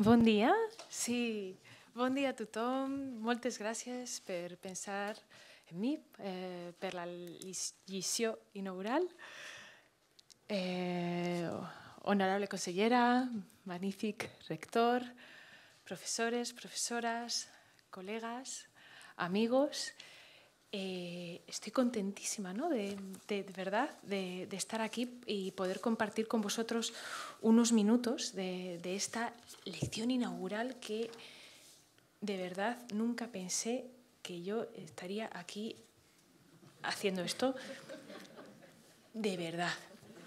Bon día, Sí, buen día a tothom. Moltes gracias por pensar en mí, eh, per la inaugural. Eh, honorable consellera, magnífic rector, profesores, profesoras, colegas, amigos... Eh, estoy contentísima, ¿no? De, verdad, de, estar aquí y poder compartir con vosotros unos minutos de, esta lección inaugural que de verdad nunca pensé que yo estaría aquí haciendo esto. De verdad.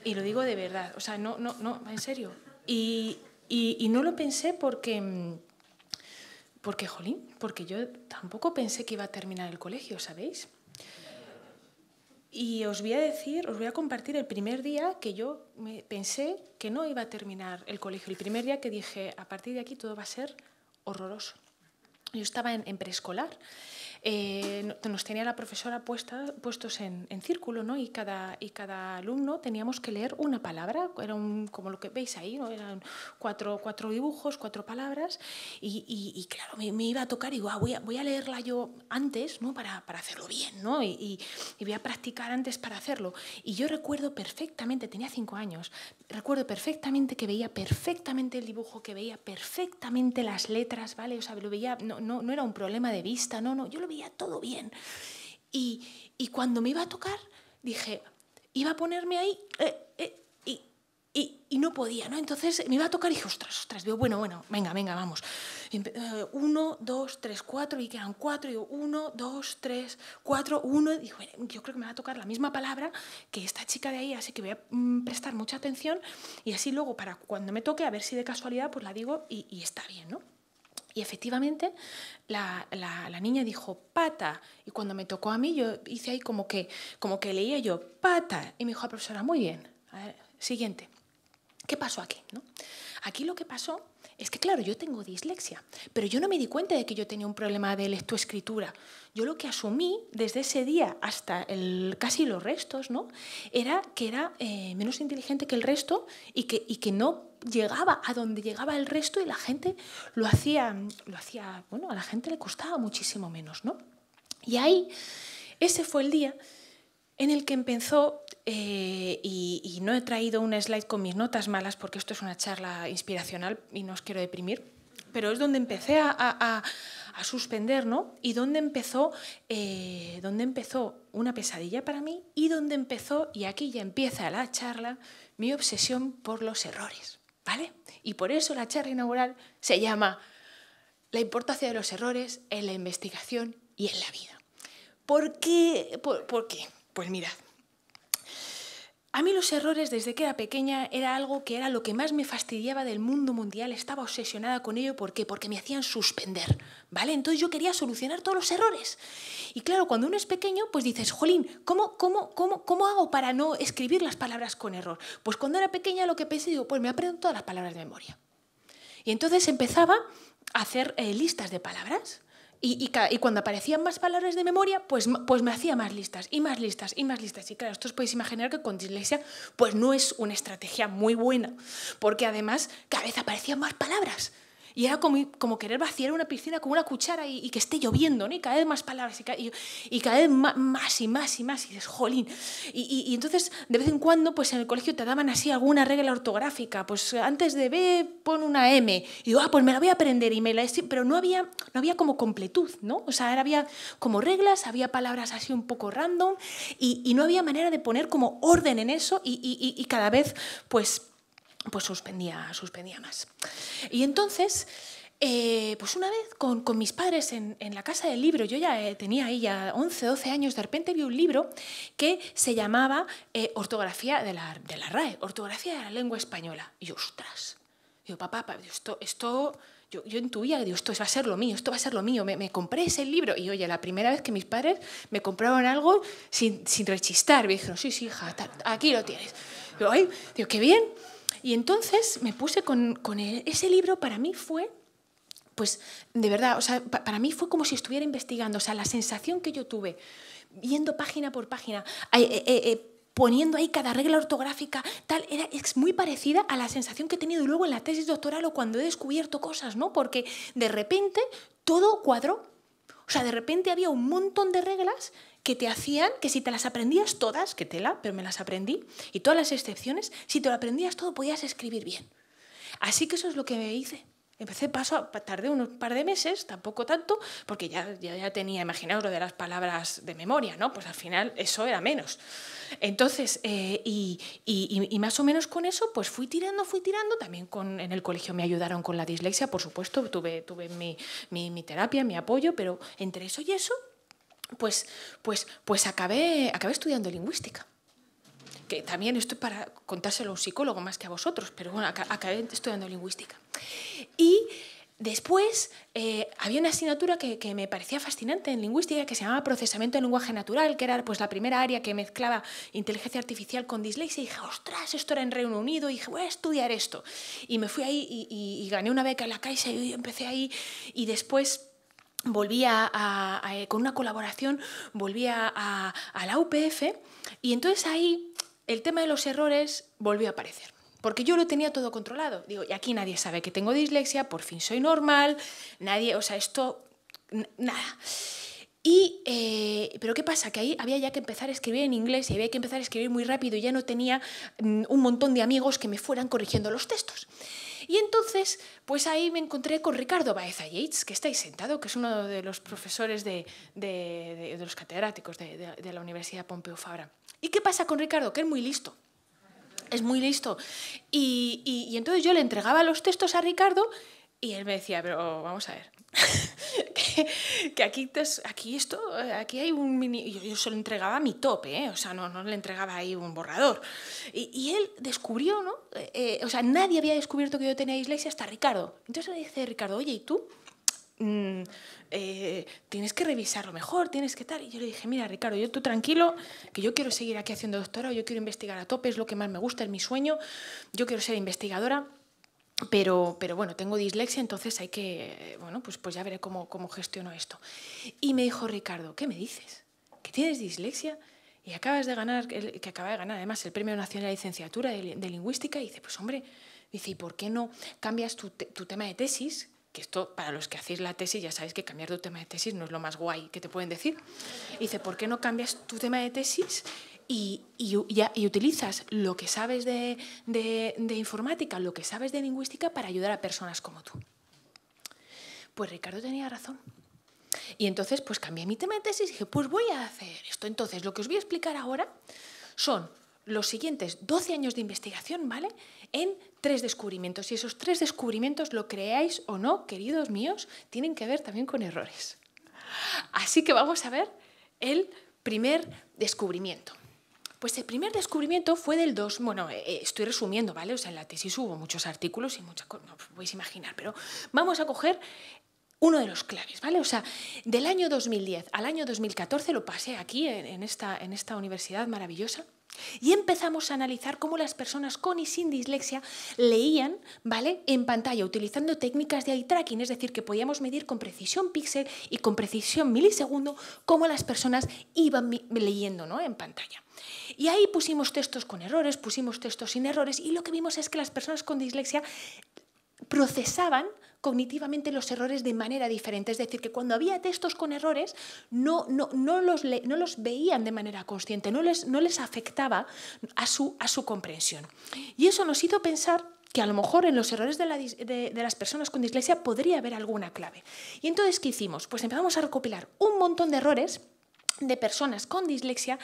Y lo digo de verdad. O sea, no, no, no, en serio. y no lo pensé porque mm, porque, jolín, porque yo tampoco pensé que iba a terminar el colegio, ¿sabéis? Y os voy a decir, os voy a compartir el primer día que yo me pensé que no iba a terminar el colegio, el primer día que dije, a partir de aquí todo va a ser horroroso. Yo estaba en, en preescolar eh, nos tenía la profesora puestos en, círculo, ¿no? Y cada, y cada alumno teníamos que leer una palabra, era un, como lo que veis ahí, ¿no? Eran cuatro, cuatro dibujos, cuatro palabras, y, claro, me, iba a tocar y digo, ah, voy, a, voy, a, leerla yo antes, ¿no? Para, para hacerlo bien, ¿no? Y, y voy a practicar antes para hacerlo. Y yo recuerdo perfectamente, tenía cinco años, recuerdo perfectamente que veía perfectamente el dibujo, que veía perfectamente las letras, ¿vale? O sea, lo veía, no, no, no era un problema de vista, no, no, yo lo todo bien. Y, cuando me iba a tocar, dije, iba a ponerme ahí eh, eh, y, no podía, ¿no? Entonces me iba a tocar y dije, ostras, ostras, digo, bueno, bueno, venga, venga, vamos. Eh, uno, dos, tres, cuatro, y quedan cuatro, y digo, uno, dos, tres, cuatro, uno, y yo creo que me va a tocar la misma palabra que esta chica de ahí, así que voy a mm, prestar mucha atención y así luego para cuando me toque, a ver si de casualidad, pues la digo y está bien, ¿no? Y efectivamente la, niña dijo pata. Y cuando me tocó a mí, yo hice ahí como que, como que leía yo pata. Y me dijo ah, profesora, muy bien. A ver, siguiente. ¿Qué pasó aquí? ¿No? Aquí lo que pasó es que, claro, yo tengo dislexia, pero yo no me di cuenta de que yo tenía un problema de lectoescritura. Yo lo que asumí desde ese día hasta el, casi los restos, ¿no? Era que era eh, menos inteligente que el resto y que, y que no llegaba a donde llegaba el resto y la gente lo hacía, lo hacía, bueno, a la gente le costaba muchísimo menos, ¿no? Y ahí, ese fue el día en el que empezó, eh, y, no he traído un slide con mis notas malas porque esto es una charla inspiracional y no os quiero deprimir, pero es donde empecé a, suspender, ¿no? Y donde empezó, eh, donde empezó una pesadilla para mí y donde empezó, y aquí ya empieza la charla, mi obsesión por los errores. Y por eso la charla inaugural se llama La importancia de los errores en la investigación y en la vida. por qué? Pues mirad, a mí los errores desde que era pequeña era algo que era lo que más me fastidiaba del mundo mundial. Estaba obsesionada con ello. ¿Por qué? Porque me hacían suspender, ¿vale? Entonces yo quería solucionar todos los errores. Y claro, cuando uno es pequeño, pues dices, jolín, ¿cómo, cómo, cómo, cómo hago para no escribir las palabras con error? Pues cuando era pequeña lo que pensé, digo, pues me aprendo todas las palabras de memoria. Y entonces empezaba a hacer eh, listas de palabras. Y, cuando aparecían más palabras de memoria, pues, pues me hacía más listas y más listas y más listas. Y claro, esto os podéis imaginar que con dislexia pues no es una estrategia muy buena, porque además cada vez aparecían más palabras. Y era como, como querer vaciar una piscina con una cuchara y, que esté lloviendo, ¿no? Y cada vez más palabras y, cada, y, vez más, y más y más. Y dices, jolín. Y, entonces, de vez en cuando, pues en el colegio te daban así alguna regla ortográfica. Pues antes de B, pon una M. Y digo, ah, pues me la voy a aprender. Y me la... Pero no había, no había como completud, ¿no? O sea, era, había como reglas, había palabras así un poco random y, no había manera de poner como orden en eso y cada vez, pues pues suspendía, suspendía más. Y entonces, eh, pues una vez con, mis padres en, la casa del libro, yo ya eh, tenía ahí ya 11, 12 años, de repente vi un libro que se llamaba eh, Ortografía de la, de RAE, Ortografía de la Lengua Española. Y yo, ostras, papá, papá esto, esto yo, yo, intuía, digo, esto va a ser lo mío, esto va a ser lo mío, me, compré ese libro. Y oye, la primera vez que mis padres me compraron algo sin, rechistar, me dijeron, sí, sí, hija, aquí lo tienes. Digo, Ay, digo, qué bien. Y entonces me puse con, con ese libro, para mí fue pues de verdad, o sea, para mí fue como si estuviera investigando, o sea, la sensación que yo tuve, viendo página por página, eh, eh, eh, poniendo ahí cada regla ortográfica, tal, era, es muy parecida a la sensación que he tenido luego en la tesis doctoral o cuando he descubierto cosas, ¿no? Porque de repente todo cuadró. O sea, de repente había un montón de reglas que te hacían que si te las aprendías todas, que tela, pero me las aprendí, y todas las excepciones, si te lo aprendías todo podías escribir bien. Así que eso es lo que me hice. Empecé paso, a, tardé unos par de meses, tampoco tanto, porque ya, ya, tenía, imaginaos lo de las palabras de memoria, ¿no? Pues al final eso era menos. Entonces, eh, y, más o menos con eso, pues fui tirando, fui tirando. También con, en el colegio me ayudaron con la dislexia, por supuesto, tuve, tuve mi terapia, mi apoyo, pero entre eso y eso, pues, pues, pues acabé, acabé estudiando lingüística que también esto es para contárselo a un psicólogo más que a vosotros, pero bueno, acabé estudiando lingüística. Y después eh, había una asignatura que, me parecía fascinante en lingüística que se llamaba procesamiento del lenguaje natural, que era pues la primera área que mezclaba inteligencia artificial con dislexia. Y dije, ostras, esto era en Reino Unido, y dije, voy a estudiar esto. Y me fui ahí y, gané una beca en la Caixa y empecé ahí. Y después volvía eh, con una colaboración, volvía a, la UPF y entonces ahí el tema de los errores volvió a aparecer porque yo lo tenía todo controlado. Digo, y aquí nadie sabe que tengo dislexia, por fin soy normal, nadie, o sea, esto, nada. Eh, pero ¿qué pasa? Que ahí había ya que empezar a escribir en inglés y había que empezar a escribir muy rápido y ya no tenía mm, un montón de amigos que me fueran corrigiendo los textos. Y entonces, pues ahí me encontré con Ricardo Baeza Yates, que está ahí sentado, que es uno de los profesores de, los catedráticos de, la Universidad Pompeu Fabra. ¿Y qué pasa con Ricardo? Que es muy listo. Es muy listo. y entonces yo le entregaba los textos a Ricardo y él me decía, pero vamos a ver, que, aquí, aquí esto, eh, aquí hay un mini... Yo, yo se entregaba mi tope, eh, o sea, no, no le entregaba ahí un borrador. Y, él descubrió, ¿no? Eh, o sea, nadie había descubierto que yo tenía dislexia hasta Ricardo. Entonces le dice Ricardo, oye, ¿y tú? Mm, tienes que revisarlo mejor, tienes que tal. Y yo le dije, mira, Ricardo, yo tú tranquilo, que yo quiero seguir aquí haciendo doctorado, yo quiero investigar a tope, es lo que más me gusta, es mi sueño, yo quiero ser investigadora. Pero, bueno, tengo dislexia, entonces hay que, bueno, pues, pues ya veré cómo, cómo gestiono esto. Y me dijo Ricardo, ¿qué me dices? ¿Que tienes dislexia? Y acabas de ganar, que acaba de ganar además el Premio Nacional de Licenciatura de, Lingüística, y dice, pues hombre, dice, ¿y por qué no cambias tu, tu tema de tesis? Que esto, para los que hacéis la tesis, ya sabéis que cambiar tu tema de tesis no es lo más guay que te pueden decir. Y dice, ¿por qué no cambias tu tema de tesis y, utilizas lo que sabes de, informática, lo que sabes de lingüística para ayudar a personas como tú. Pues Ricardo tenía razón. Y entonces pues cambié mi tema de tesis y dije, pues voy a hacer esto. Entonces lo que os voy a explicar ahora son los siguientes 12 años de investigación, ¿vale? En tres descubrimientos. Y esos tres descubrimientos, lo creáis o no, queridos míos, tienen que ver también con errores. Así que vamos a ver el primer descubrimiento. Pues el primer descubrimiento fue del 2, bueno, eh, eh, estoy resumiendo, ¿vale? O sea, en la tesis hubo muchos artículos y muchas cosas, no os podéis imaginar, pero vamos a coger uno de los claves, ¿vale? O sea, del año 2010 al año 2014 lo pasé aquí, en esta universidad maravillosa, y empezamos a analizar cómo las personas con y sin dislexia leían ¿vale? en pantalla utilizando técnicas de eye tracking, es decir, que podíamos medir con precisión píxel y con precisión milisegundo cómo las personas iban leyendo en pantalla. Y ahí pusimos textos con errores, pusimos textos sin errores y lo que vimos es que las personas con dislexia procesaban cognitivamente los errores de manera diferente. Es decir, que cuando había textos con errores, no, no, los, no los veían de manera consciente, no les, no les afectaba a su, a su comprensión. Y eso nos hizo pensar que a lo mejor en los errores de, de, las personas con dislexia podría haber alguna clave. Y entonces, ¿qué hicimos? Pues empezamos a recopilar un montón de errores de personas con dislexia,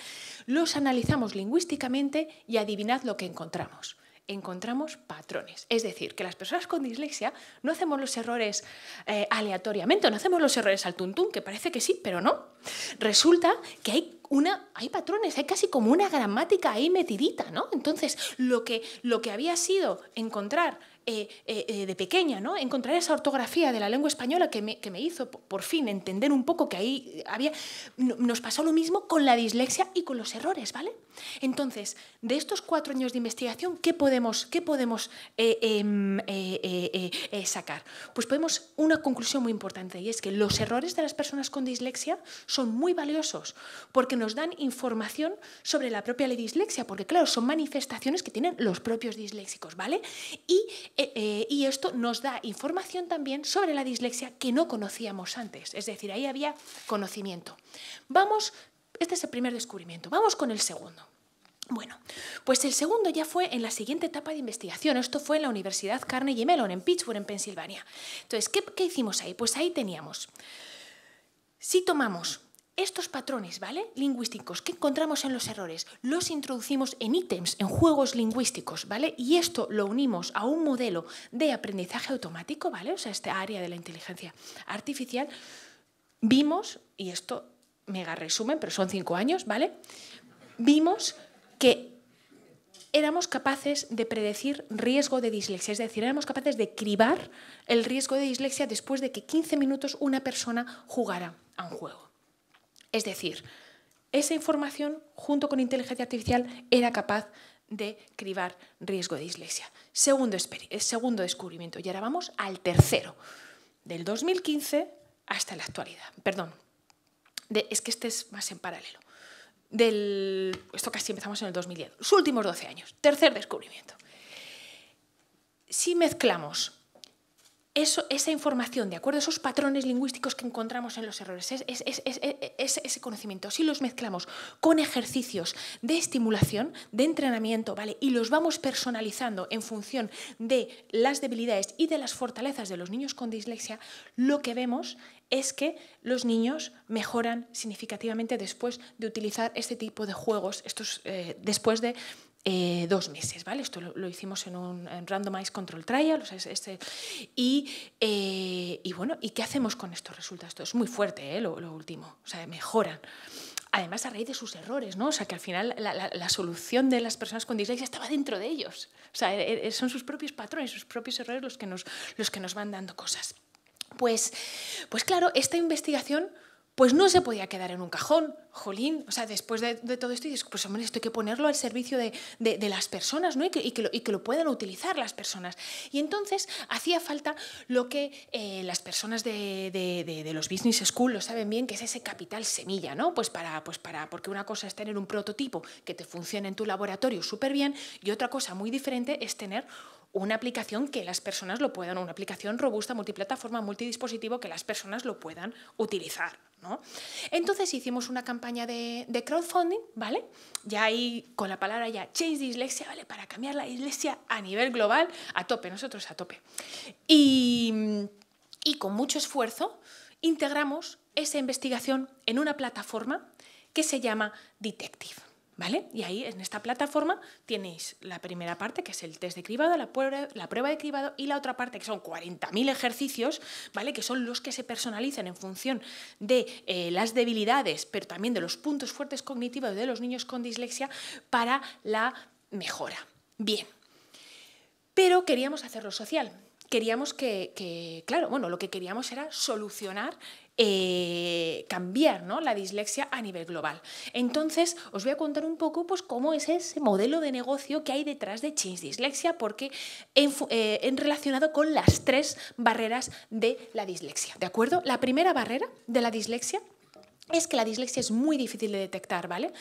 los analizamos lingüísticamente y adivinad lo que encontramos encontramos patrones. Es decir, que las personas con dislexia no hacemos los errores eh, aleatoriamente, no hacemos los errores al tuntún, que parece que sí, pero no. Resulta que hay, una, hay patrones, hay casi como una gramática ahí metidita, ¿no? Entonces, lo que, lo que había sido encontrar eh, eh, eh, de pequeña, ¿no? encontrar esa ortografía de la lengua española que me, hizo por fin entender un poco que ahí había... Nos pasó lo mismo con la dislexia y con los errores, ¿vale? Entonces, de estos cuatro años de investigación, ¿qué podemos, podemos em, sacar? Pues podemos una conclusión muy importante y es que los errores de las personas con dislexia son muy valiosos porque nos dan información sobre la propia dislexia, porque claro, son manifestaciones que tienen los propios disléxicos, ¿vale? Y eh, eh, y esto nos da información también sobre la dislexia que no conocíamos antes, es decir, ahí había conocimiento. Vamos, este es el primer descubrimiento, vamos con el segundo. Bueno, pues el segundo ya fue en la siguiente etapa de investigación. Esto fue en la Universidad Carnegie Mellon, en Pittsburgh, en Pensilvania. Entonces, ¿qué, qué hicimos ahí? Pues ahí teníamos. Si tomamos estos patrones, ¿vale? Lingüísticos que encontramos en los errores, los introducimos en ítems, en juegos lingüísticos, ¿vale? Y esto lo unimos a un modelo de aprendizaje automático, ¿vale? O sea, esta área de la inteligencia artificial. Vimos, y esto mega resumen, pero son cinco años, ¿vale? Vimos que éramos capaces de predecir riesgo de dislexia, es decir, éramos capaces de cribar el riesgo de dislexia después de que 15 minutos una persona jugara a un juego. Es decir, esa información, junto con inteligencia artificial, era capaz de cribar riesgo de dislexia. Segundo, eh, segundo descubrimiento, y ahora vamos al tercero, del 2015 hasta la actualidad. Perdón, es que este es más en paralelo. Del, esto casi empezamos en el 2010, los últimos 12 años, tercer descubrimiento. Si mezclamos esa información, ¿de acuerdo? Esos patrones lingüísticos que encontramos en los errores, es, ese conocimiento, si los mezclamos con ejercicios de estimulación, de entrenamiento, ¿vale? Y los vamos personalizando en función de las debilidades y de las fortalezas de los niños con dislexia, lo que vemos es que los niños mejoran significativamente después de utilizar este tipo de juegos, estos, eh, después de eh, dos meses, ¿vale? Esto lo, hicimos en un randomized control trial, o sea, este, y, eh, y, bueno, ¿y qué hacemos con estos resultados? Esto es muy fuerte, ¿eh? lo, último, o sea, mejoran además a raíz de sus errores, ¿no? O sea, que al final la, la, la, solución de las personas con dislexia estaba dentro de ellos. O sea, e, e, son sus propios patrones, sus propios errores los que nos, los que nos van dando cosas. Pues, pues claro, esta investigación pues no se podía quedar en un cajón, jolín, o sea, después de, todo esto, dices, pues hombre, esto hay que ponerlo al servicio de, las personas, ¿no? Y que, lo, puedan utilizar las personas. Y entonces hacía falta lo que eh, las personas de, los business school lo saben bien, que es ese capital semilla, ¿no? Pues para, pues para, porque una cosa es tener un prototipo que te funcione en tu laboratorio súper bien y otra cosa muy diferente es tener una aplicación que las personas lo puedan, una aplicación robusta, multiplataforma, multidispositivo, que las personas lo puedan utilizar. Entonces hicimos una campaña de, crowdfunding, ¿vale? Ya ahí con la palabra ya change Dyslexia, ¿vale? Para cambiar la dislexia a nivel global, a tope, nosotros a tope. Y, y con mucho esfuerzo integramos esa investigación en una plataforma que se llama Detective. ¿Vale? Y ahí en esta plataforma tenéis la primera parte, que es el test de cribado, la prueba, de cribado, y la otra parte, que son 40.000 ejercicios, ¿vale? Que son los que se personalizan en función de eh, las debilidades, pero también de los puntos fuertes cognitivos de los niños con dislexia para la mejora. Bien. Pero queríamos hacerlo social queríamos que, claro, bueno, lo que queríamos era solucionar eh, cambiar ¿no? la dislexia a nivel global. Entonces, os voy a contar un poco pues, cómo es ese modelo de negocio que hay detrás de Change Dislexia, porque eh, en relacionado con las tres barreras de la dislexia. ¿De acuerdo? La primera barrera de la dislexia es que la dislexia es muy difícil de detectar, ¿vale?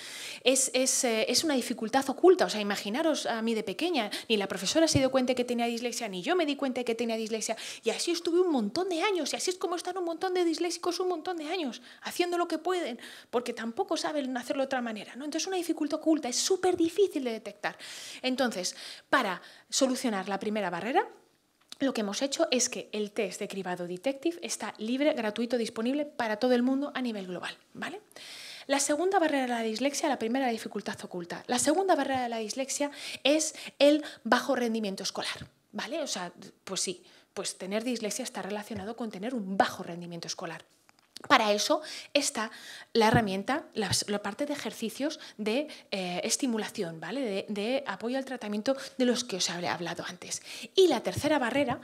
Eh, es, una dificultad oculta, o sea, imaginaros a mí de pequeña, ni la profesora se dio cuenta que tenía dislexia, ni yo me di cuenta que tenía dislexia, y así estuve un montón de años, y así es como están un montón de disléxicos un montón de años, haciendo lo que pueden, porque tampoco saben hacerlo de otra manera, ¿no? Entonces, una dificultad oculta, es súper difícil de detectar. Entonces, para solucionar la primera barrera, lo que hemos hecho es que el test de cribado detective está libre, gratuito, disponible para todo el mundo a nivel global. ¿vale? La segunda barrera de la dislexia, la primera la dificultad oculta. La segunda barrera de la dislexia es el bajo rendimiento escolar. ¿Vale? O sea, pues sí, pues tener dislexia está relacionado con tener un bajo rendimiento escolar. Para eso está la herramienta, la, parte de ejercicios de eh, estimulación, ¿vale? De, apoyo al tratamiento de los que os he hablado antes. Y la tercera barrera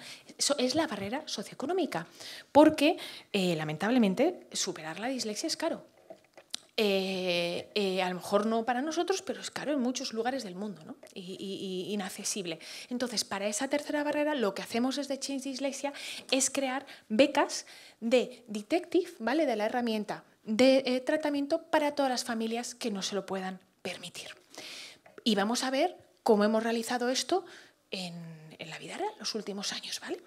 es la barrera socioeconómica, porque eh, lamentablemente superar la dislexia es caro. Eh, eh, a lo mejor no para nosotros, pero es caro en muchos lugares del mundo ¿no? y, inaccesible. Entonces, para esa tercera barrera, lo que hacemos desde Change Dyslexia es crear becas de detective, ¿vale? de la herramienta de eh, tratamiento para todas las familias que no se lo puedan permitir. Y vamos a ver cómo hemos realizado esto en, en la vida real los últimos años, ¿vale?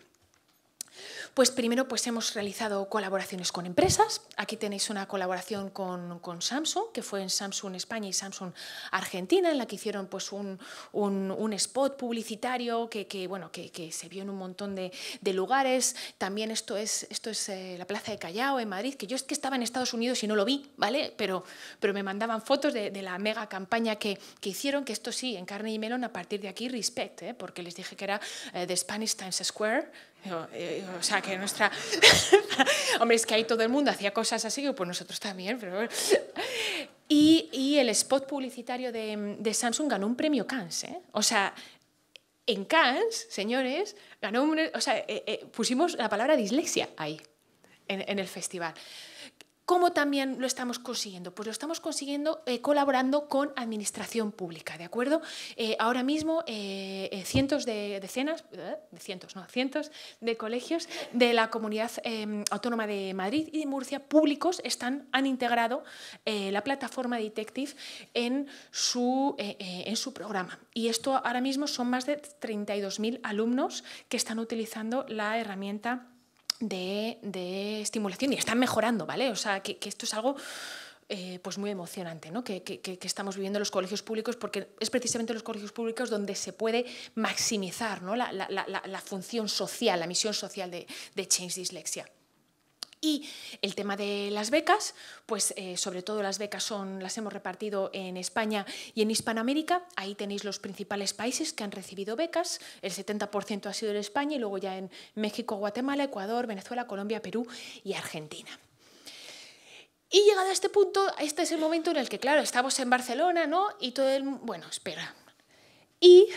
Pues primero pues hemos realizado colaboraciones con empresas. Aquí tenéis una colaboración con, con, Samsung, que fue en Samsung España y Samsung Argentina, en la que hicieron pues un, un, spot publicitario que, que bueno, que, que, se vio en un montón de, de lugares. También esto es, esto es eh, la Plaza de Callao en Madrid, que yo es que estaba en Estados Unidos y no lo vi, ¿vale? Pero, pero me mandaban fotos de, la mega campaña que, que, hicieron, que esto sí, en carne y melón, a partir de aquí, respect, ¿eh? porque les dije que era eh, de Spanish Times Square, eh, o sea, que nuestra... Hombre, es que ahí todo el mundo hacía cosas así, pues nosotros también, pero... y, el spot publicitario de, Samsung ganó un premio Cannes, ¿eh? O sea, en Cannes, señores, ganó O sea, eh, pusimos la palabra dislexia ahí, en, en el festival. ¿Cómo también lo estamos consiguiendo? Pues lo estamos consiguiendo eh, colaborando con administración pública, ¿de acuerdo? Eh, ahora mismo eh, cientos de decenas, de cientos, no, cientos de colegios de la comunidad em, autónoma de Madrid y de Murcia públicos están, han integrado la plataforma Detective en su, en su programa. Y esto ahora mismo son más de 32.000 alumnos que están utilizando la herramienta de, estimulación y están mejorando, ¿vale? O sea, que, esto es algo eh, pues muy emocionante ¿no? que, estamos viviendo en los colegios públicos, porque es precisamente en los colegios públicos donde se puede maximizar ¿no? la, función social, la misión social de Change Dyslexia. Y el tema de las becas, pues eh, sobre todo las becas son, las hemos repartido en España y en Hispanoamérica. Ahí tenéis los principales países que han recibido becas. El 70% ha sido en España y luego ya en México, Guatemala, Ecuador, Venezuela, Colombia, Perú y Argentina. Y llegado a este punto, este es el momento en el que, claro, estamos en Barcelona, ¿no? Y todo el... Bueno, espera. Y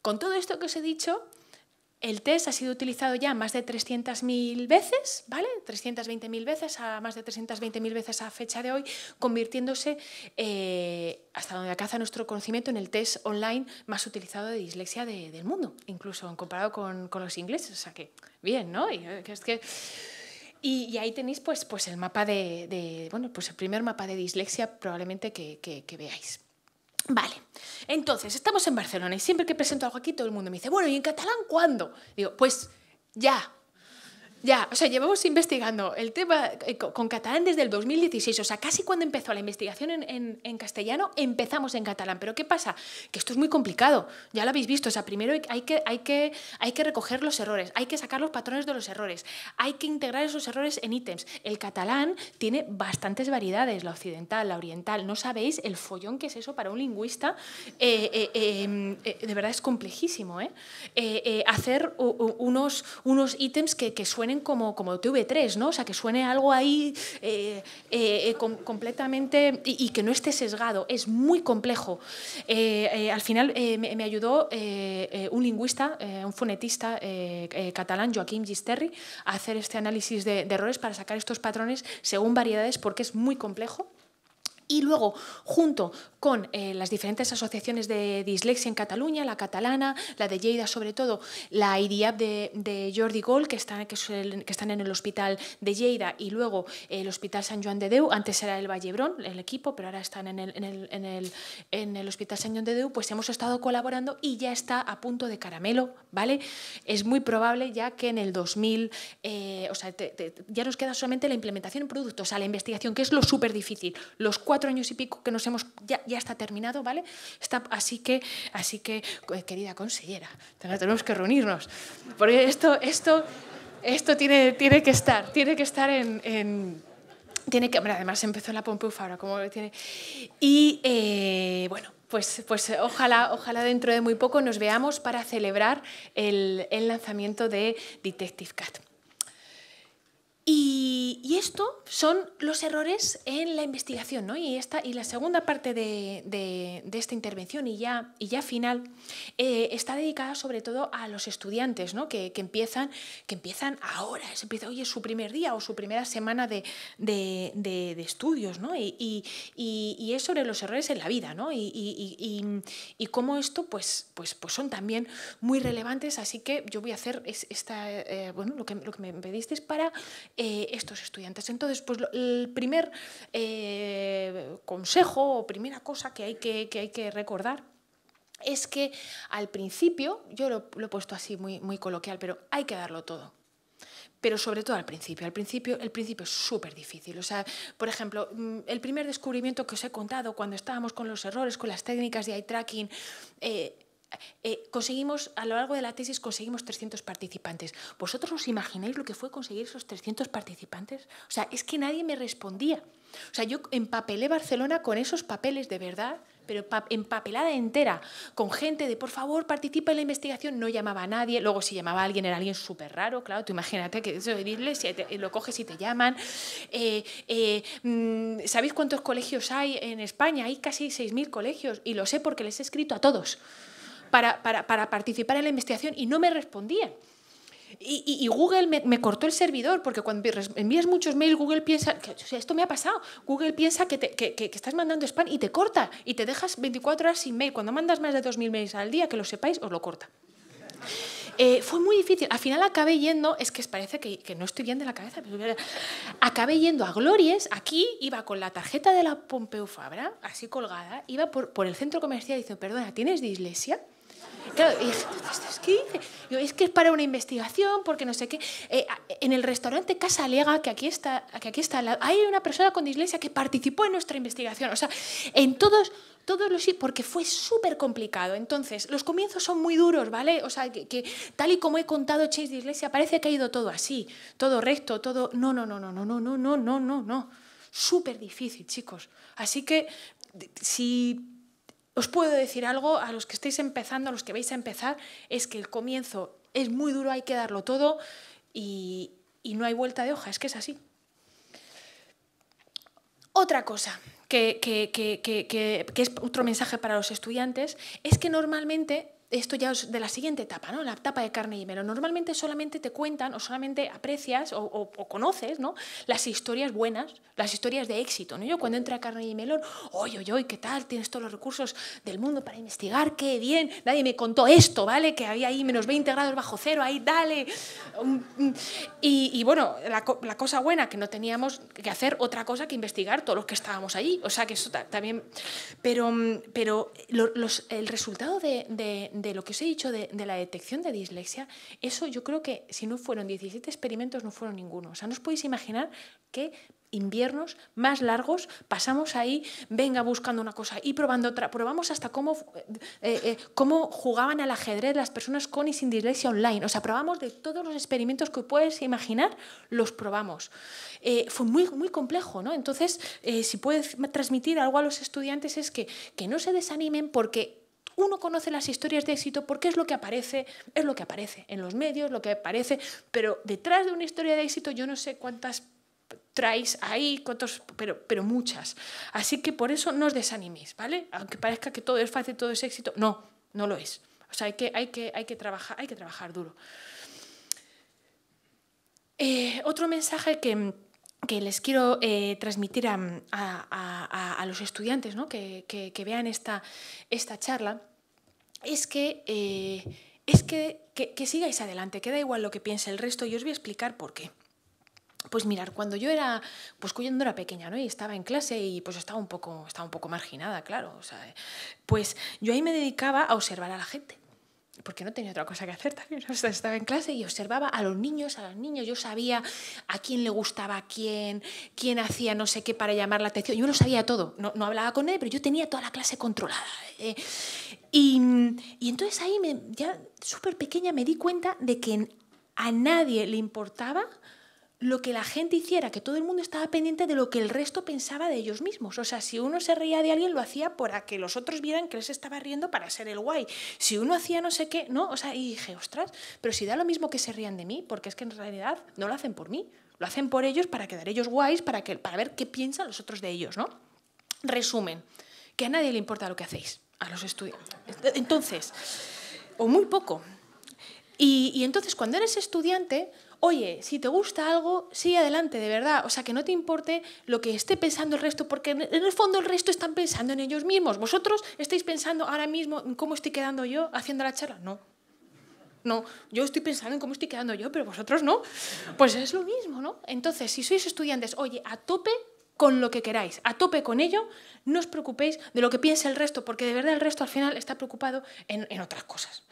con todo esto que os he dicho, el test ha sido utilizado ya más de 300.000 veces, ¿vale? 320.000 veces, a más de 320.000 veces a fecha de hoy, convirtiéndose, eh, hasta donde alcanza nuestro conocimiento, en el test online más utilizado de dislexia del mundo, incluso comparado con, los ingleses. O sea que, bien, ¿no? Y, eh, ahí tenéis pues, pues el mapa de, bueno, pues el primer mapa de dislexia probablemente que veáis. Vale, entonces estamos en Barcelona y siempre que presento algo aquí todo el mundo me dice, bueno, ¿y en catalán cuándo? Digo, pues ya, ya, o sea, llevamos investigando el tema eh, con catalán desde el 2016, o sea, casi cuando empezó la investigación en, castellano, empezamos en catalán. Pero ¿qué pasa? Que esto es muy complicado, ya lo habéis visto, o sea, primero hay que, hay que, hay que recoger los errores, hay que sacar los patrones de los errores, hay que integrar esos errores en ítems. El catalán tiene bastantes variedades, la occidental, la oriental, no sabéis el follón que es eso para un lingüista, eh, eh, de verdad es complejísimo, eh hacer unos, unos ítems que, que suenen como, como TV3, ¿no? O sea, que suene algo ahí eh, eh, eh, completamente y, que no esté sesgado. Es muy complejo. al final me, ayudó un lingüista, un fonetista catalán, Joaquín Gisterri, a hacer este análisis de errores para sacar estos patrones según variedades porque es muy complejo. Y luego, junto con eh, las diferentes asociaciones de dislexia en Cataluña, la catalana, la de Lleida sobre todo, la IDAP de, Jordi Gol, que, están que, están en el hospital de Lleida, y luego eh, el hospital San Joan de Deu, antes era el Vallebrón, el equipo, pero ahora están en el, en el, hospital San Joan de Deu, pues hemos estado colaborando y ya está a punto de caramelo, ¿vale? Es muy probable ya que en el 2000, eh, o sea, ya nos queda solamente la implementación en productos, o sea, la investigación, que es lo súper difícil, los cuatro años y pico que nos hemos, ya, ya está terminado, ¿vale? Está, así que, así que, querida consellera, tenemos que reunirnos, porque esto, esto, esto tiene, tiene que estar, tiene que estar en, tiene que, bueno, además empezó la Pompeu ahora, tiene. Y eh, bueno, pues, pues eh, ojalá, ojalá dentro de muy poco nos veamos para celebrar el, el lanzamiento de Detective Cat. Y, esto son los errores en la investigación, ¿no? Y, esta, y la segunda parte de, esta intervención y ya, y ya final eh, está dedicada sobre todo a los estudiantes, ¿no? Que, empiezan, que empiezan ahora, es, empieza, su primer día o su primera semana de, estudios, ¿no? Y, es sobre los errores en la vida, ¿no? Y, cómo esto, pues, pues, pues son también muy relevantes, así que yo voy a hacer esta, eh, bueno, lo que, lo que me pedisteis para eh, estos estudiantes. Entonces, pues el primer eh, consejo o primera cosa que hay que, hay que recordar es que al principio, yo lo, he puesto así muy, muy coloquial, pero hay que darlo todo pero sobre todo al principio. Al principio, el principio es súper difícil. O sea, por ejemplo, mm, el primer descubrimiento que os he contado cuando estábamos con los errores, con las técnicas de eye tracking, eh, eh, conseguimos, a lo largo de la tesis conseguimos 300 participantes. ¿Vosotros os imagináis lo que fue conseguir esos 300 participantes? O sea, es que nadie me respondía. O sea, yo empapelé Barcelona con esos papeles de verdad, pero empapelada entera, con gente de por favor participa en la investigación, no llamaba a nadie, luego si llamaba a alguien era alguien súper raro, claro, tú imagínate que eso de lo coges y te llaman. Eh, eh, mm, ¿Sabéis cuántos colegios hay en España? Hay casi 6.000 colegios y lo sé porque les he escrito a todos para, participar en la investigación y no me respondían. Y, Google me, cortó el servidor, porque cuando envías muchos mails, Google piensa, que, o sea, esto me ha pasado, Google piensa que, estás mandando spam y te corta, y te dejas 24 horas sin mail. Cuando mandas más de 2.000 mails al día, que lo sepáis, os lo corta. Eh, fue muy difícil. Al final acabé yendo, es que parece que, no estoy bien de la cabeza, acabé yendo a Glories, aquí iba con la tarjeta de la Pompeu Fabra, así colgada, iba por, por el centro comercial y dice, perdona, ¿tienes Iglesia y dije, ¿esto es es que es para una investigación, porque no sé qué. Eh, en el restaurante Casa Lega, que aquí está, que aquí está hay una persona con dislexia que participó en nuestra investigación. O sea, en todos, todos los... Porque fue súper complicado. Entonces, los comienzos son muy duros, ¿vale? O sea, que, tal y como he contado Chase Dislexia, parece que ha ido todo así, todo recto, todo... No, no, no, no, no, no, no, no, no, no, no. Súper difícil, chicos. Así que si os puedo decir algo a los que estáis empezando, a los que vais a empezar, es que el comienzo es muy duro, hay que darlo todo y, no hay vuelta de hoja, es que es así. Otra cosa que, es otro mensaje para los estudiantes es que normalmente esto ya es de la siguiente etapa, ¿no? la etapa de carne y melón. Normalmente solamente te cuentan o solamente aprecias o, conoces ¿no? las historias buenas, las historias de éxito. Yo cuando entro a carne y melón, oye, oye, oy, ¿qué tal? Tienes todos los recursos del mundo para investigar, qué bien, nadie me contó esto, ¿vale? Que había ahí menos 20 grados bajo cero, ahí dale. Mm, mm. Y, bueno, la, cosa buena, que no teníamos que hacer otra cosa que investigar todos los que estábamos allí. O sea que eso también... Pero, mm, pero el resultado de de lo que os he dicho de, la detección de dislexia, eso yo creo que si no fueron 17 experimentos, no fueron ninguno. O sea, no os podéis imaginar qué inviernos más largos pasamos ahí, venga buscando una cosa y probando otra. Probamos hasta cómo, eh, eh, cómo jugaban al ajedrez las personas con y sin dislexia online. O sea, probamos de todos los experimentos que puedes imaginar, los probamos. Eh, fue muy, muy complejo, ¿no? Entonces, si puedes transmitir algo a los estudiantes es que, que no se desanimen porque uno conoce las historias de éxito porque es lo que aparece, es lo que aparece en los medios, lo que aparece, pero detrás de una historia de éxito yo no sé cuántas traéis ahí, cuántos, pero, pero muchas. Así que por eso no os desaniméis, ¿vale? Aunque parezca que todo es fácil, todo es éxito, no, no lo es. O sea, hay que, hay que, hay que, trabajar, hay que trabajar duro. Eh, otro mensaje que que les quiero eh, transmitir a, los estudiantes que, vean esta, charla es que, eh, es que, sigáis adelante, que da igual lo que piense el resto y os voy a explicar por qué. Pues mirar, cuando yo era, pues Cuyendo era pequeña, ¿no? Y estaba en clase y pues estaba un poco, estaba un poco marginada, claro. Eh, pues yo ahí me dedicaba a observar a la gente porque no tenía otra cosa que hacer también. estaba en clase y observaba a los niños, a los niños. Yo sabía a quién le gustaba a quién, quién hacía no sé qué para llamar la atención. Yo no sabía todo. No, hablaba con él, pero yo tenía toda la clase controlada. Eh. y, y, entonces ahí, me, ya súper pequeña, me di cuenta de que a nadie le importaba lo que la gente hiciera, que todo el mundo estaba pendiente de lo que el resto pensaba de ellos mismos. O sea, si uno se reía de alguien, lo hacía para que los otros vieran que él se estaba riendo para ser el guay. Si uno hacía no sé qué, ¿no? O sea, y dije, ostras, pero si da lo mismo que se rían de mí, porque es que en realidad no lo hacen por mí, lo hacen por ellos para quedar ellos guays, para, que, para ver qué piensan los otros de ellos, ¿no? Resumen, que a nadie le importa lo que hacéis, a los estudiantes. Entonces, o muy poco. Y, y entonces, cuando eres estudiante, oye, si te gusta algo, sigue adelante, de verdad. O sea, que no te importe lo que esté pensando el resto, porque en el fondo el resto están pensando en ellos mismos. ¿Vosotros estáis pensando ahora mismo en cómo estoy quedando yo haciendo la charla? No. No, yo estoy pensando en cómo estoy quedando yo, pero vosotros no. Pues es lo mismo, ¿no? Entonces, si sois estudiantes, oye, a tope con lo que queráis, a tope con ello, no os preocupéis de lo que piense el resto, porque de verdad el resto al final está preocupado en, en otras cosas.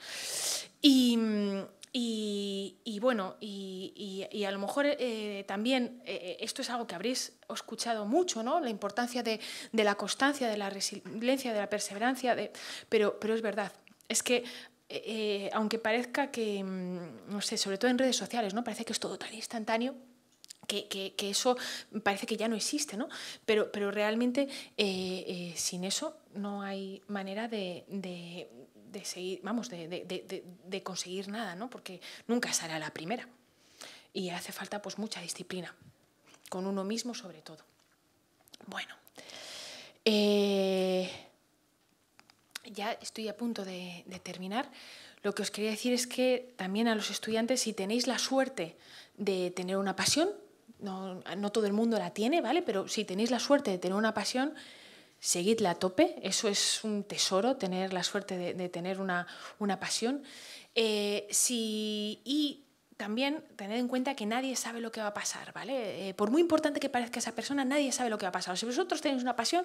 Y, mm, y, bueno, y, a lo mejor eh, también eh, esto es algo que habréis escuchado mucho, ¿no? La importancia de, la constancia, de la resiliencia, de la perseverancia, Pero, pero es verdad, es que eh, aunque parezca que, mm, no sé, sobre todo en redes sociales, ¿no? Parece que es todo tan instantáneo. Que, eso parece que ya no existe, ¿no? Pero, pero realmente sin eso no hay manera de, de seguir, vamos, de, conseguir nada, ¿no? Porque nunca será la primera. Y hace falta pues mucha disciplina, con uno mismo sobre todo. Bueno, eh, ya estoy a punto de, terminar. Lo que os quería decir es que también a los estudiantes, si tenéis la suerte de tener una pasión, no, no, todo el mundo la tiene, ¿vale? Pero si tenéis la suerte de tener una pasión, seguidla a tope, eso es un tesoro, tener la suerte de, tener una, pasión. Eh, y también tener en cuenta que nadie sabe lo que va a pasar, ¿vale? Eh, por muy importante que parezca esa persona, nadie sabe lo que va a pasar. Si vosotros tenéis una pasión,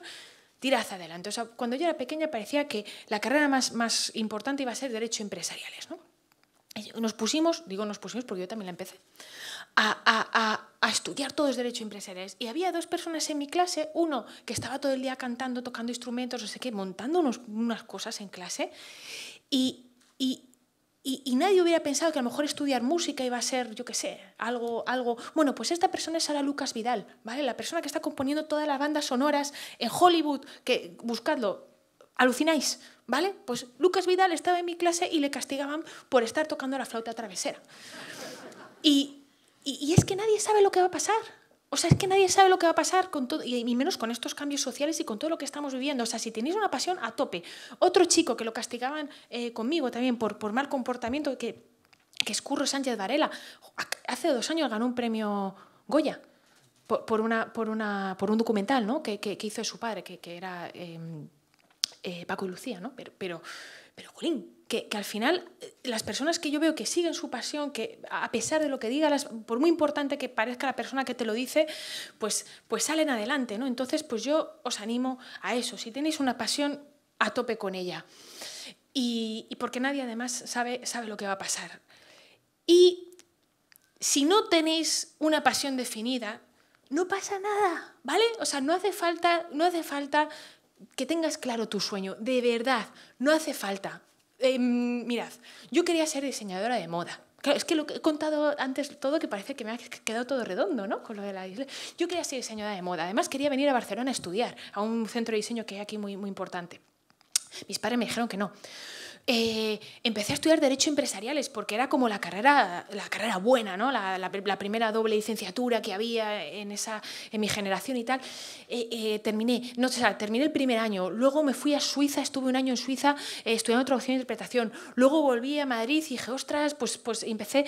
tirad adelante. cuando yo era pequeña parecía que la carrera más, más importante iba a ser Derecho Empresariales, ¿no? Nos pusimos, digo nos pusimos porque yo también la empecé, a, estudiar todos es derecho empresarial. Y había dos personas en mi clase, uno que estaba todo el día cantando, tocando instrumentos, no sé qué, montando unas cosas en clase, y, nadie hubiera pensado que a lo mejor estudiar música iba a ser, yo qué sé, algo, algo... Bueno, pues esta persona es Sara Lucas Vidal, ¿vale? La persona que está componiendo todas las bandas sonoras en Hollywood, que buscadlo, alucináis, ¿vale? Pues Lucas Vidal estaba en mi clase y le castigaban por estar tocando la flauta travesera. Y, y, es que nadie sabe lo que va a pasar. O sea, es que nadie sabe lo que va a pasar con todo, y menos con estos cambios sociales y con todo lo que estamos viviendo. O sea, si tenéis una pasión, a tope. Otro chico que lo castigaban eh, conmigo también por, por mal comportamiento, que, que es Curro Sánchez Varela, hace dos años ganó un premio Goya. Por, una, por, una, por un documental ¿no? que, hizo su padre, que, era em, eh, Paco y Lucía, ¿no? Pero, pero, pero, jolín, que, al final eh, las personas que yo veo que siguen su pasión, que a pesar de lo que diga, por muy importante que parezca la persona que te lo dice, pues, pues salen adelante, ¿no? Entonces, pues yo os animo a eso. Si tenéis una pasión, a tope con ella. Y, y porque nadie además sabe, sabe lo que va a pasar. Y si no tenéis una pasión definida, no pasa nada, ¿vale? O sea, no hace falta, no hace falta que tengas claro tu sueño, de verdad, no hace falta. Em, mirad, yo quería ser diseñadora de moda. Claro, es que lo que he contado antes todo que parece que me ha quedado todo redondo, ¿no? Con lo de la isla. Yo quería ser diseñadora de moda. Además, quería venir a Barcelona a estudiar, a un centro de diseño que hay aquí muy, muy importante. Mis padres me dijeron que no. Eh, empecé a estudiar Derecho Empresariales porque era como la carrera, la carrera buena, ¿no? la, primera doble licenciatura que había en, esa, en mi generación y tal. Eh, eh, terminé, no, terminé el primer año, luego me fui a Suiza, estuve un año en Suiza estudiando traducción e interpretación, luego volví a Madrid y dije, ostras, pues, pues empecé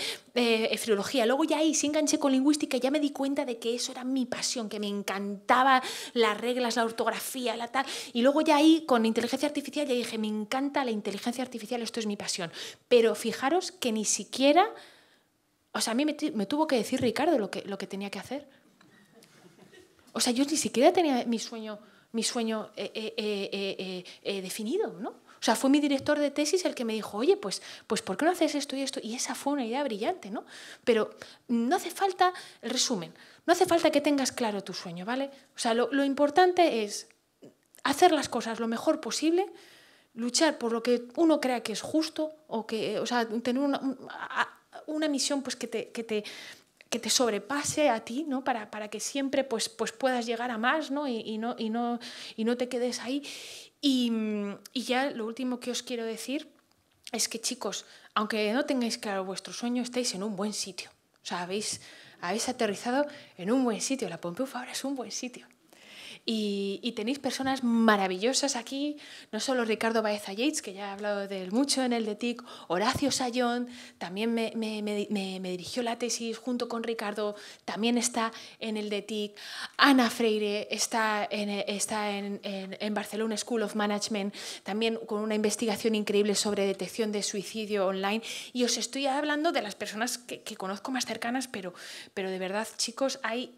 filología, luego ya ahí sí enganché con lingüística ya me di cuenta de que eso era mi pasión, que me encantaba las reglas, la ortografía, la tal, y luego ya ahí con inteligencia artificial ya dije, me encanta la inteligencia artificial artificial, esto es mi pasión. Pero fijaros que ni siquiera, o sea, a mí me, tuvo que decir Ricardo lo que, lo que tenía que hacer. O sea, yo ni siquiera tenía mi sueño, mi sueño eh, eh, eh, definido, ¿no? O sea, fue mi director de tesis el que me dijo, oye, pues, pues ¿por qué no haces esto y esto? Y esa fue una idea brillante, ¿no? Pero no hace falta, el resumen, no hace falta que tengas claro tu sueño, ¿vale? O sea, lo, lo importante es hacer las cosas lo mejor posible luchar por lo que uno crea que es justo o que, sea, tener una, misión pues que te, te, que te sobrepase a ti, ¿no? Para, para que siempre pues, pues puedas llegar a más, ¿no? Y, no, y, no, y no te quedes ahí. Y, ya lo último que os quiero decir es que, chicos, aunque no tengáis claro vuestro sueño, estáis en un buen sitio. O sea, habéis, habéis aterrizado en un buen sitio. La Pompeu Fabra es un buen sitio. Y, tenéis personas maravillosas aquí, no solo Ricardo Baeza Yates, que ya he hablado de mucho en el de TIC, Horacio Sayón, también me, dirigió la tesis junto con Ricardo, también está en el de TIC, Ana Freire está, en, está en, Barcelona School of Management, también con una investigación increíble sobre detección de suicidio online. Y os estoy hablando de las personas que, conozco más cercanas, pero, pero de verdad, chicos, hay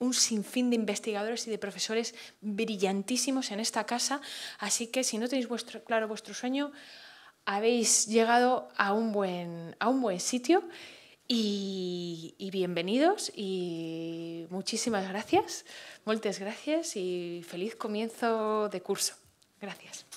un sinfín de investigadores y de profesores brillantísimos en esta casa, así que si no tenéis vuestro, claro vuestro sueño, habéis llegado a un buen, a un buen sitio y, y bienvenidos y muchísimas gracias, muchas gracias y feliz comienzo de curso. Gracias.